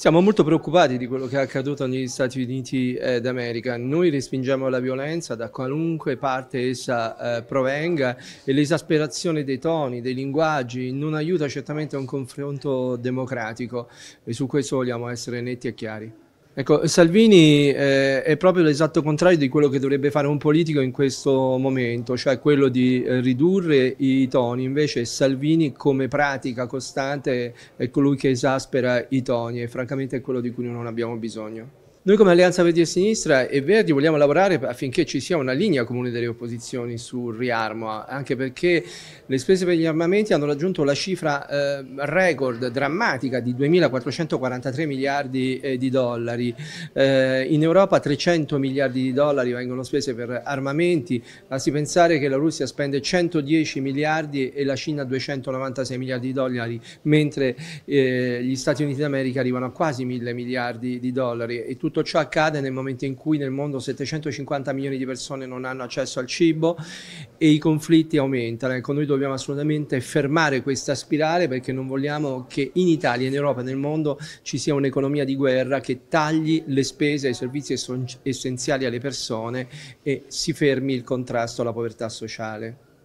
Siamo molto preoccupati di quello che è accaduto negli Stati Uniti eh, d'America. Noi respingiamo la violenza da qualunque parte essa eh, provenga e l'esasperazione dei toni, dei linguaggi non aiuta certamente a un confronto democratico e su questo vogliamo essere netti e chiari. Ecco, Salvini eh, è proprio l'esatto contrario di quello che dovrebbe fare un politico in questo momento, cioè quello di eh, ridurre i toni. Invece Salvini come pratica costante è colui che esaspera i toni e francamente è quello di cui non abbiamo bisogno. Noi come Alleanza Verdi e Sinistra e Verdi vogliamo lavorare affinché ci sia una linea comune delle opposizioni sul riarmo, anche perché le spese per gli armamenti hanno raggiunto la cifra eh, record drammatica di 2.443 miliardi eh, di dollari. Eh, in Europa 300 miliardi di dollari vengono spese per armamenti, basti pensare che la Russia spende 110 miliardi e la Cina 296 miliardi di dollari, mentre eh, gli Stati Uniti d'America arrivano a quasi 1.000 miliardi di dollari tutto ciò accade nel momento in cui nel mondo 750 milioni di persone non hanno accesso al cibo e i conflitti aumentano. Ecco, noi dobbiamo assolutamente fermare questa spirale perché non vogliamo che in Italia, in Europa, nel mondo ci sia un'economia di guerra che tagli le spese ai servizi essenziali alle persone e si fermi il contrasto alla povertà sociale.